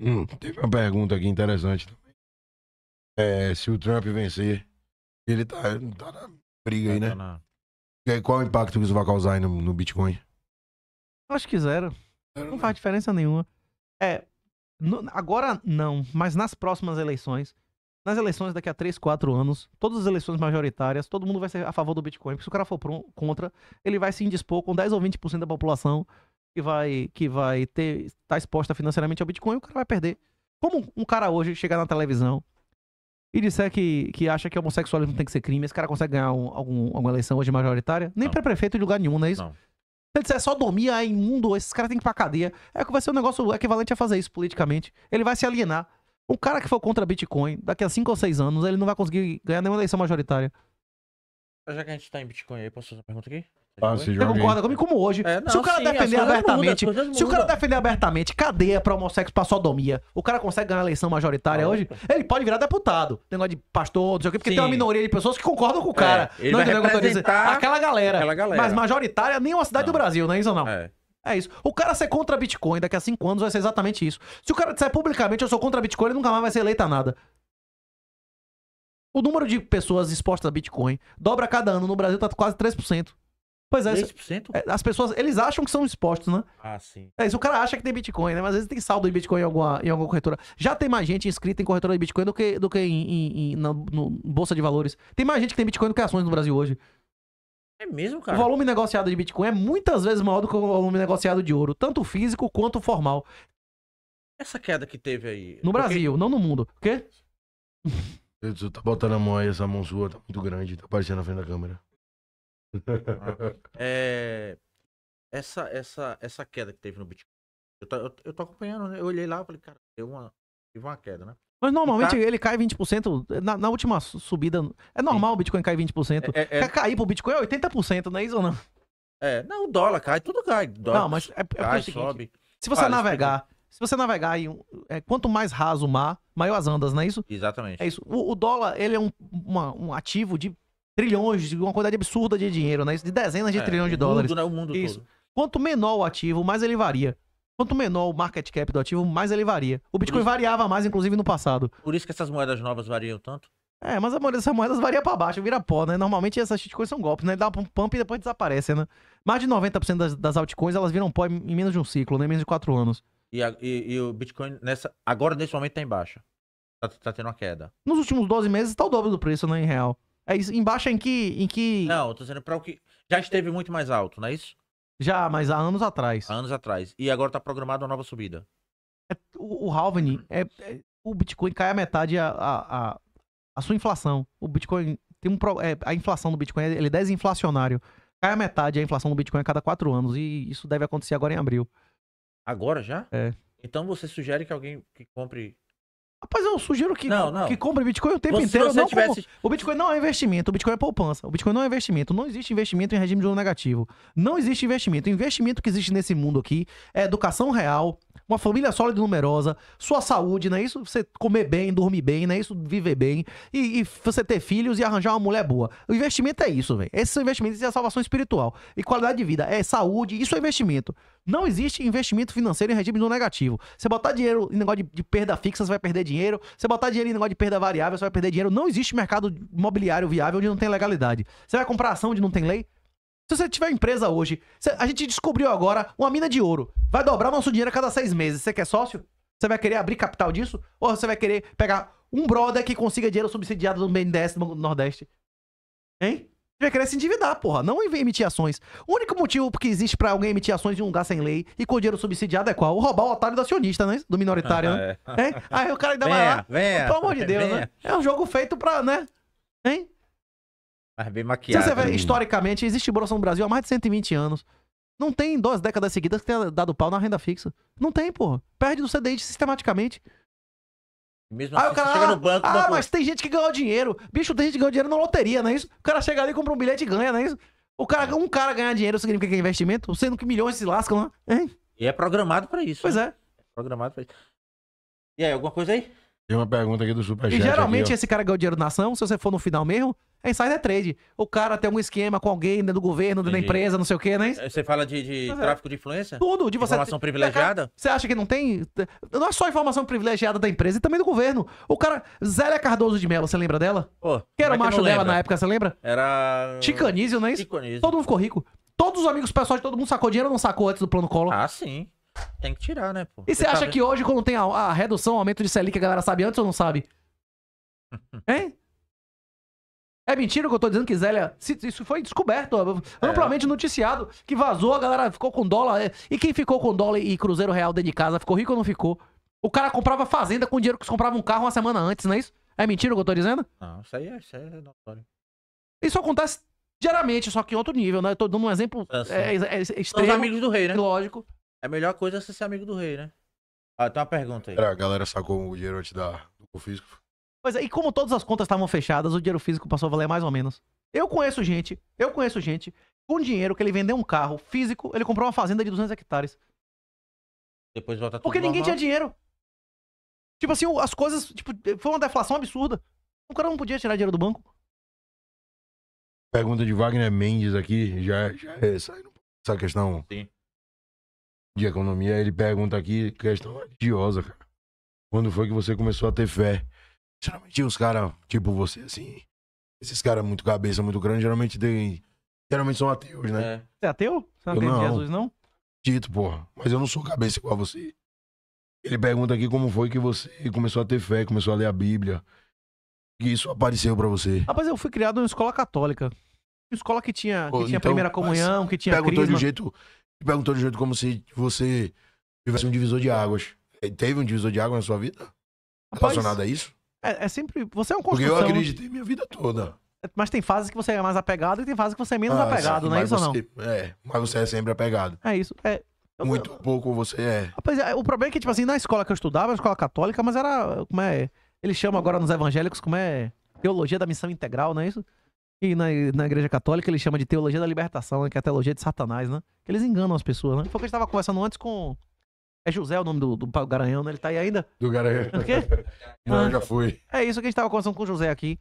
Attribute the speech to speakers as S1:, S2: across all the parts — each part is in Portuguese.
S1: Hum, teve uma pergunta aqui interessante também. É, se o Trump vencer, ele tá, tá na briga aí, né? Tá aí, qual o impacto que isso vai causar aí no, no Bitcoin?
S2: Acho que zero. zero não né? faz diferença nenhuma. É, no, agora não, mas nas próximas eleições, nas eleições daqui a 3, 4 anos, todas as eleições majoritárias, todo mundo vai ser a favor do Bitcoin, porque se o cara for pro, contra, ele vai se indispor com 10 ou 20% da população que vai que vai ter tá exposta financeiramente ao Bitcoin, o cara vai perder. Como um cara hoje chegar na televisão e disser que, que acha que homossexualismo tem que ser crime, esse cara consegue ganhar um, algum, alguma eleição hoje majoritária? Nem para prefeito de lugar nenhum, não é isso? Não. Se ele disser só domia ah, é imundo, esses caras têm que ir pra cadeia, é que vai ser um negócio equivalente a fazer isso politicamente. Ele vai se alienar. Um cara que for contra Bitcoin, daqui a 5 ou 6 anos, ele não vai conseguir ganhar nenhuma eleição majoritária.
S3: Já que a gente tá em Bitcoin aí, posso fazer uma pergunta aqui?
S1: Ah, Você concorda
S2: comigo? Como hoje? É, não, se o cara sim, defender abertamente, muda, se o cara defender abertamente cadeia pra homossexo, pra sodomia, o cara consegue ganhar eleição majoritária ah, hoje, ele pode virar deputado. Negócio de pastor, não sei o quê, porque sim. tem uma minoria de pessoas que concordam com
S3: o é, cara. É, ele não vai representar aquela galera. Aquela galera. Mas
S2: majoritária, nenhuma cidade não. do Brasil, não é isso ou não? É. É isso. O cara ser contra Bitcoin daqui a cinco anos vai ser exatamente isso. Se o cara disser publicamente eu sou contra Bitcoin, ele nunca mais vai ser eleito a nada. O número de pessoas expostas a Bitcoin dobra cada ano no Brasil tá quase 3%. Pois é, é, as pessoas, eles acham que são expostos, né? Ah, sim. É isso, o cara acha que tem Bitcoin, né? Mas às vezes tem saldo em Bitcoin em alguma, em alguma corretora. Já tem mais gente inscrita em corretora de Bitcoin do que, do que em, em, em na, no Bolsa de Valores. Tem mais gente que tem Bitcoin do que ações no Brasil hoje.
S3: É mesmo, cara? O volume
S2: negociado de Bitcoin é muitas vezes maior do que o volume negociado de ouro, tanto físico quanto formal.
S3: Essa queda que teve aí.
S2: No Brasil, porque... não no mundo. O quê?
S1: Tá botando a mão aí, essa mão sua, tá muito grande, tá aparecendo na frente da câmera.
S3: é, essa, essa, essa queda que teve no Bitcoin. Eu tô, eu, eu tô acompanhando, né? Eu olhei lá e falei, cara, deu uma, teve uma queda, né? Mas normalmente tá...
S2: ele cai 20%. Na, na última subida. É normal Sim. o Bitcoin cair 20%. É, é, é... Cair pro Bitcoin é 80%, não é isso ou não? É, não, o dólar cai, tudo cai. Dólar não, mas é, é, é cai, seguinte, sobe. Se você Fala, ah, navegar. É se você navegar em. É, quanto mais raso o mar, maior as andas, não é isso? Exatamente. É isso. O, o dólar, ele é um, uma, um ativo de trilhões, uma quantidade absurda de dinheiro, né? De dezenas de é, trilhões de dólares. Mundo, né? O mundo Isso. todo. Quanto menor o ativo, mais ele varia. Quanto menor o market cap do ativo, mais ele varia. O
S3: Bitcoin isso, variava mais, inclusive, no passado. Por isso que essas moedas novas variam tanto?
S2: É, mas a maioria dessas moedas varia para baixo, vira pó, né? Normalmente essas shitcoins são golpes, né? Dá um pump e depois desaparece, né? Mais de 90% das, das altcoins, elas viram pó em, em menos de um ciclo, né? Em menos de quatro anos.
S3: E, a, e, e, o Bitcoin, nessa, agora, nesse momento, tá em baixa. Tá, tá, tendo uma queda. Nos últimos 12 meses, tá o dobro do preço, né? Em real. É isso. Embaixo é em que. Em que... Não, tô dizendo pra o que. Já esteve muito mais alto, não é isso? Já, mas há anos atrás. Há anos atrás. E agora tá programada uma nova subida.
S2: É, o, o hum. é, é, o Bitcoin cai a metade a, a, a, a sua inflação. O Bitcoin tem um é, a inflação do Bitcoin ele é desinflacionário. Cai a metade a inflação do Bitcoin a cada quatro anos e isso deve acontecer agora em abril.
S3: Agora já? É. Então você sugere que alguém que compre Rapaz,
S2: eu sugiro que, não, não. que compre Bitcoin o tempo você, inteiro. Não tivesse... como... O Bitcoin não é investimento, o Bitcoin é poupança. O Bitcoin não é investimento. Não existe investimento em regime de um negativo. Não existe investimento. O investimento que existe nesse mundo aqui é educação real, uma família sólida e numerosa, sua saúde, não é isso? Você comer bem, dormir bem, não é isso? Viver bem. E, e você ter filhos e arranjar uma mulher boa. O investimento é isso, velho. Esses investimentos é a salvação espiritual. E qualidade de vida, é saúde, isso é investimento. Não existe investimento financeiro em regime de um negativo. Você botar dinheiro em negócio de, de perda fixa, você vai perder dinheiro dinheiro. Você botar dinheiro em negócio de perda variável, você vai perder dinheiro. Não existe mercado imobiliário viável onde não tem legalidade. Você vai comprar ação onde não tem lei? Se você tiver empresa hoje, a gente descobriu agora uma mina de ouro. Vai dobrar nosso dinheiro a cada seis meses. Você quer sócio? Você vai querer abrir capital disso? Ou você vai querer pegar um brother que consiga dinheiro subsidiado do BNDES do Nordeste? Hein? devia querer se endividar, porra, não emitir ações. O único motivo que existe para alguém emitir ações em um lugar sem lei e com dinheiro subsidiado é qual? Roubar o otário do acionista, né? Do minoritário, né? É. Hein? Aí o cara ainda vai lá. Venha, pelo amor de Deus, né? venha. né? É um jogo feito pra, né?
S3: Hein? Mas bem maquiado. Se você vê,
S2: historicamente, existe Bolsa no Brasil há mais de 120 anos. Não tem duas décadas seguidas que tenha dado pau na renda fixa. Não tem, porra. Perde do CDI sistematicamente.
S3: Mesmo aí assim, o cara chega no
S2: banco. Ah, mas tem gente que ganhou dinheiro. Bicho, tem gente que ganhou dinheiro na loteria, não é isso? O cara chega ali, compra um bilhete e ganha, não é isso? O cara, é. um cara ganhar dinheiro significa que é investimento, sendo que milhões se lascam, né? É.
S3: E é programado
S2: pra isso. Pois né? é. é.
S3: Programado pra isso. E aí, alguma coisa aí? Tem uma pergunta aqui do Superchat. E geralmente aqui,
S2: esse cara ganhou dinheiro na ação, se você for no final mesmo, é insider trade. O cara tem um esquema com alguém dentro do governo, dentro da empresa, não sei o quê, né?
S3: Você fala de, de é. tráfico de influência? Tudo. De você... Informação privilegiada?
S2: Você acha que não tem? Não é só informação privilegiada da empresa e também do governo. O cara... Zélia Cardoso de Mello, você lembra dela?
S3: Pô, que era é o macho dela na época, você lembra? Era... Ticanísio, não é isso? Ticanísio. Todo
S2: mundo ficou rico. Todos os amigos pessoais de todo mundo sacou dinheiro ou não sacou antes do plano colo? Ah, sim.
S3: Tem que tirar, né, pô? E você acha que hoje, quando
S2: tem a, a redução, aumento de Selic, a galera sabe antes ou não sabe?
S3: Hein?
S2: É mentira que eu tô dizendo que Zélia. Isso foi descoberto, é. amplamente noticiado, que vazou, a galera ficou com dólar. É, e quem ficou com dólar e Cruzeiro Real dentro de casa, ficou rico ou não ficou? O cara comprava fazenda com dinheiro que comprava um carro uma semana antes, não é isso? É mentira o que eu tô dizendo?
S3: Não, isso aí é, isso aí é notório.
S2: Isso acontece diariamente, só que em outro nível, né? Eu tô dando um exemplo é, é, é, extremo. É, é São os amigos do rei, né?
S3: Lógico. É a melhor coisa é você ser amigo do rei, né? Ah, tem uma
S1: pergunta aí. Pera, a galera sacou o dinheiro antes da, do fisco?
S2: Pois é, e como todas as contas estavam fechadas, o dinheiro físico passou a valer mais ou menos. Eu conheço gente, eu conheço gente, com dinheiro que ele vendeu um carro físico, ele comprou uma fazenda de 200 hectares.
S3: Depois volta tudo Porque ninguém normal. tinha dinheiro.
S2: Tipo assim, as coisas, tipo, foi uma deflação absurda. O cara não podia tirar dinheiro do
S3: banco.
S1: Pergunta de Wagner Mendes aqui, já, já é essa, essa questão Sim. de economia. Ele pergunta aqui, questão idiosa cara. Quando foi que você começou a ter fé? Geralmente os caras, tipo você, assim. Esses caras muito cabeça, muito grande, geralmente tem. Geralmente são ateus, né? É. Você
S2: é ateu? Você não eu não. Jesus, não?
S1: Dito, porra. Mas eu não sou cabeça igual a você. Ele pergunta aqui como foi que você começou a ter fé, começou a ler a Bíblia. que isso apareceu para você.
S2: Rapaz, eu fui criado em escola católica. Uma escola que tinha, que Pô, tinha então, primeira comunhão, que tinha perguntou crisma. de
S1: jeito Perguntou de um jeito como se você tivesse um divisor de águas. Teve um divisor de águas na sua vida?
S2: Rapaz, relacionado a isso? É, é sempre. Você é um construtor Porque eu acreditei minha vida toda. É, mas tem fases que você é mais apegado e tem fases que você é menos Ah, apegado, não é isso ou não? É, mas você é sempre apegado. É isso. É, eu- Muito pouco você é. Rapaz, é, o problema é que, tipo assim, na escola que eu estudava, na escola católica, mas era. Como é. Eles chamam agora nos evangélicos como é. Teologia da missão integral, não é isso? E na, na igreja católica eles chamam de teologia da libertação, né, que é a teologia de Satanás, né? Que eles enganam as pessoas, né? Foi o que a gente tava conversando antes com é José o nome do, do Garanhão, né? Ele tá aí ainda? Do Garanhão. O quê?
S1: Não, ah, já fui.
S2: É isso que a gente tava conversando com o José aqui.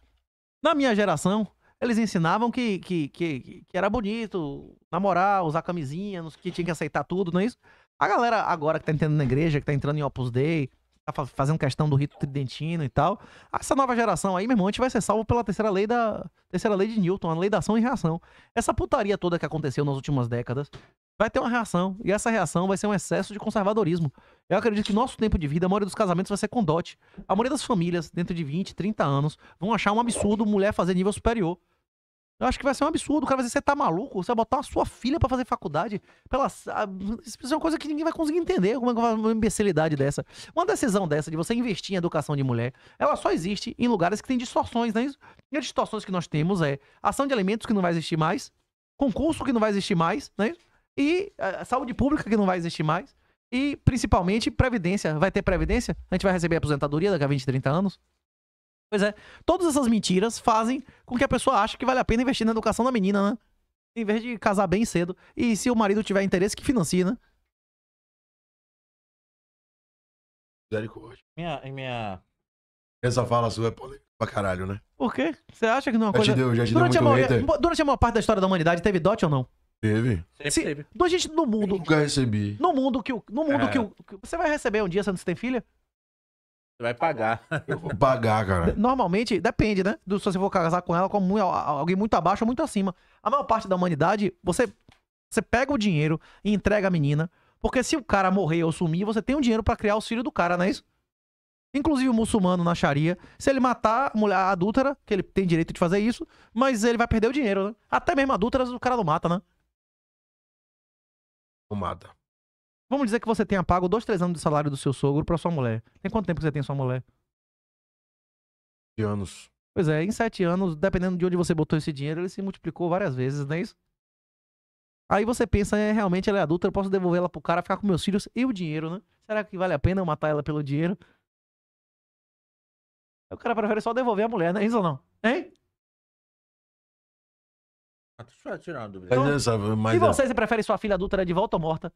S2: Na minha geração, eles ensinavam que, que, que, que era bonito namorar, usar camisinha, que tinha que aceitar tudo, não é isso? A galera agora que tá entrando na igreja, que tá entrando em Opus Dei, tá fazendo questão do rito tridentino e tal. Essa nova geração aí, meu irmão, a gente vai ser salvo pela terceira lei da terceira lei de Newton, a lei da ação e reação. Essa putaria toda que aconteceu nas últimas décadas, vai ter uma reação. E essa reação vai ser um excesso de conservadorismo. Eu acredito que nosso tempo de vida, a maioria dos casamentos vai ser com dote. A maioria das famílias, dentro de 20, 30 anos, vão achar um absurdo mulher fazer nível superior. Eu acho que vai ser um absurdo. O cara vai dizer, você tá maluco? Você vai botar a sua filha para fazer faculdade? Pela... Isso é uma coisa que ninguém vai conseguir entender. Como é uma imbecilidade dessa? Uma decisão dessa de você investir em educação de mulher, ela só existe em lugares que tem distorções, né? E as distorções que nós temos é ação de alimentos que não vai existir mais, concurso que não vai existir mais, né? E a saúde pública, que não vai existir mais. E, principalmente, previdência. Vai ter previdência? A gente vai receber aposentadoria daqui a 20, 30 anos? Pois é. Todas essas mentiras fazem com que a pessoa ache que vale a pena investir na educação da menina, né? Em vez de casar bem cedo. E se o marido tiver interesse, que financie, né? Misericórdia. Minha, minha...
S1: Essa fala sua é polêmica pra caralho, né?
S2: Por quê? Você acha que não é uma já Te deu, já te durante, deu muito a maior... durante a maior parte da história da humanidade, teve dote ou não? Teve. Sempre Se, teve. gente no mundo. Eu nunca recebi. No mundo que o. No mundo é. que, o, que Você vai receber um dia se você tem filha?
S1: Você vai pagar. Eu vou pagar, cara.
S2: Normalmente, depende, né? Do, se você for casar com ela, com alguém muito abaixo ou muito acima. A maior parte da humanidade, você, você pega o dinheiro e entrega a menina. Porque se o cara morrer ou sumir, você tem o um dinheiro para criar os filhos do cara, não é isso? Inclusive o muçulmano na Sharia, se ele matar a mulher adúltera, que ele tem direito de fazer isso, mas ele vai perder o dinheiro, né? Até mesmo adúlteras o cara não mata, né? Arrumada. Vamos dizer que você tenha pago dois, três anos do salário do seu sogro para sua mulher. Tem quanto tempo que você tem sua mulher? De anos. Pois é, em sete anos, dependendo de onde você botou esse dinheiro, ele se multiplicou várias vezes, não é isso? Aí você pensa, é, realmente ela é adulta, eu posso devolver ela pro cara, ficar com meus filhos e o dinheiro, né? Será que vale a pena eu matar ela pelo dinheiro? O cara prefere só devolver a mulher, não é isso ou não? Hein? só ah, tirar uma dúvida. mas, é, mas, e você, é. você prefere sua filha adulta né, de volta ou morta?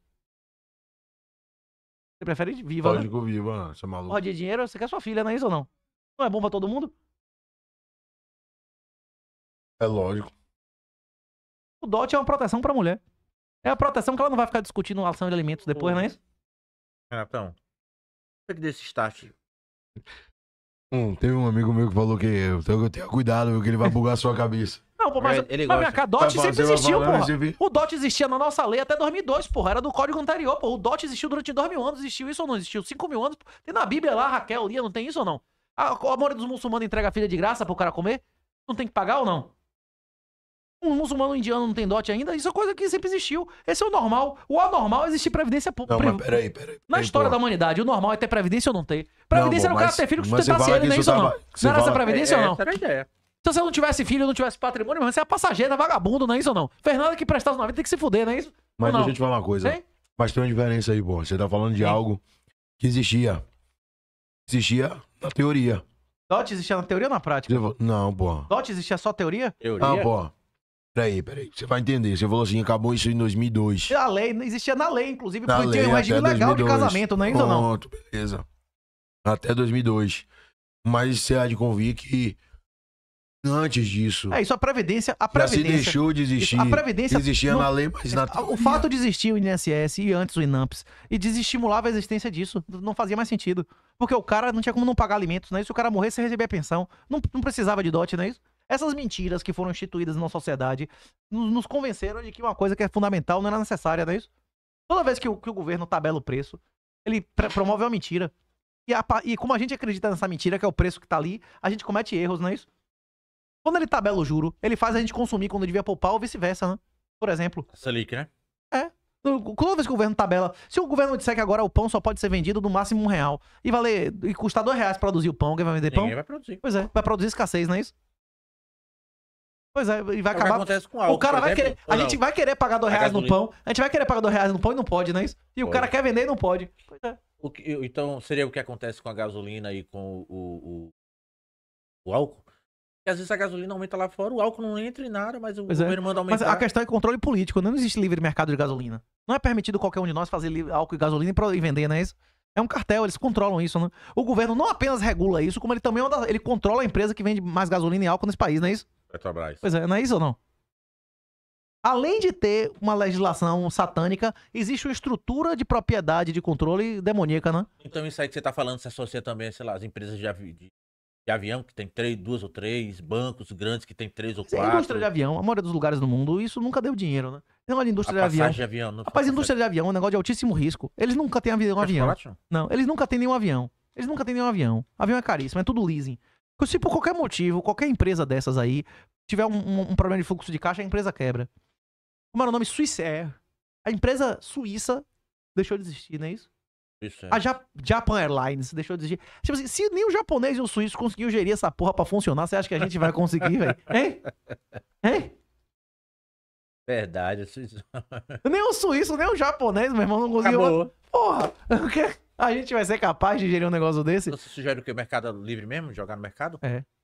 S2: Você prefere viva, Lógico,
S1: né? viva, ah, você é maluco.
S2: de dinheiro, você quer sua filha, não é isso ou não? Não é bom pra todo mundo? É lógico. O dote é uma proteção pra mulher. É a proteção que ela não vai ficar discutindo a ação de alimentos depois, não é isso?
S3: Renatão, o que é que deu esse start?
S1: Hum, teve um amigo meu que falou que eu tenho cuidado, que ele vai bugar a sua cabeça.
S2: Não, pô, mas, é, ele
S3: mas minha cara, Dot sempre existiu, pô. O Dot existia na nossa
S2: lei até 2002, porra. Era do código anterior, pô. O Dot existiu durante 2 mil anos, existiu isso ou não existiu? 5 mil anos. Tem na Bíblia lá, Raquel, Lia, não tem isso ou não? A, a maioria dos muçulmanos entrega a filha de graça pro cara comer? Não tem que pagar ou não? um muçulmano indiano não tem dote ainda, isso é coisa que sempre existiu. Esse é o normal. O anormal é existe previdência pública. Não, mas peraí, peraí. Na história da humanidade, o normal é ter previdência ou não ter. Previdência não, era é o cara ter filho que você sustentasse ele, não é isso ou não? Não era essa previdência ou é, não? Era ideia. Então, se você não tivesse filho, não tivesse patrimônio, você é passageira, é vagabundo, não é isso ou não? Fernando que prestava na vida tem que se fuder, não é isso? Mas deixa eu te falar
S1: uma coisa. Hein? Mas tem uma diferença aí, pô. Você tá falando de Sim. algo que existia. Existia na teoria. Dote existia na teoria ou na prática? Não, pô.
S2: Dote existia só teoria? Teoria. Ah, pô.
S1: Peraí, peraí, você vai entender. Você falou assim, acabou isso em 2002.
S2: A lei, não existia na lei, inclusive, na porque lei, tinha um regime legal 2002. de casamento, não é isso ou não?
S1: Pronto, beleza. Até 2002. Mas você há de convir que antes
S2: disso. É isso, a Previdência. A Previdência. Já se deixou de existir. A Previdência. Existia não, na lei, mas na O fato de existir o INSS e antes o INAMPS e desestimulava a existência disso. Não fazia mais sentido. Porque o cara não tinha como não pagar alimentos, não é isso? O cara morrer sem receber pensão. Não, não precisava de dote, não é isso? Essas mentiras que foram instituídas na sociedade nos convenceram de que uma coisa que é fundamental não era necessária, não é isso? Toda vez que o, que o governo tabela o preço, ele promove uma mentira. E, a, e, como a gente acredita nessa mentira, que é o preço que tá ali, a gente comete erros, não é isso? Quando ele tabela o juro, ele faz a gente consumir quando devia poupar ou vice-versa, né? Por exemplo. Selic, né? É. Toda vez que o governo tabela. Se o governo disser que agora o pão só pode ser vendido no máximo um real e valer. e custar dois reais produzir o pão, quem vai vender pão? Ninguém vai produzir. Pois é, vai produzir escassez, não é isso? Pois é, e vai é acabar. o, acontece com álcool, o cara vai querer. A gente vai querer pagar dois reais no pão. A gente vai querer pagar dois reais no pão e não pode, não é isso? E pode. o cara quer vender e não pode. Pois
S3: é. Que, então seria o que acontece com a gasolina e com o, o, o álcool? Porque às vezes a gasolina aumenta lá fora, o álcool não entra em nada, mas o pois é. governo é. manda aumentar. Mas a questão
S2: é controle político, não existe livre mercado de gasolina. Não é permitido qualquer um de nós fazer álcool e gasolina e vender, não é isso? É um cartel, eles controlam isso, né? O governo não apenas regula isso, como ele também é ele controla a empresa que vende mais gasolina e álcool nesse país, não é isso? Petrobras. Pois é, não é isso ou não? Além de ter uma legislação satânica, existe uma estrutura de propriedade, de controle demoníaca, né?
S3: Então isso aí que você está falando se associa também, sei lá, às empresas de, avi... de avião, que tem três, duas ou três, bancos grandes que tem três ou quatro. É indústria de
S2: avião, a maioria dos lugares do mundo, isso nunca deu dinheiro, né? Negócio não indústria a de avião. De
S3: avião não Rapaz, indústria
S2: de avião é um negócio de altíssimo risco. Eles nunca têm avião. avião. Não, eles nunca têm nenhum avião. Eles nunca têm nenhum avião. Avião é caríssimo, é tudo leasing. Se por qualquer motivo, qualquer empresa dessas aí tiver um, um, um problema de fluxo de caixa, a empresa quebra. Como era o nome? Suíça é. A empresa suíça deixou de existir, não é isso? Isso é. A Japan Airlines deixou de existir. Tipo assim, se nem o japonês e o suíço conseguiu gerir essa porra pra funcionar, você acha que a gente vai conseguir, velho? Hein? Hein?
S3: Verdade, suíço. nem
S2: o suíço, nem o japonês, meu irmão, não conseguiu. Acabou. Porra!
S3: O quê? A gente vai ser capaz de gerir um negócio desse? Você sugere o que? O Mercado Livre mesmo? Jogar no mercado? É.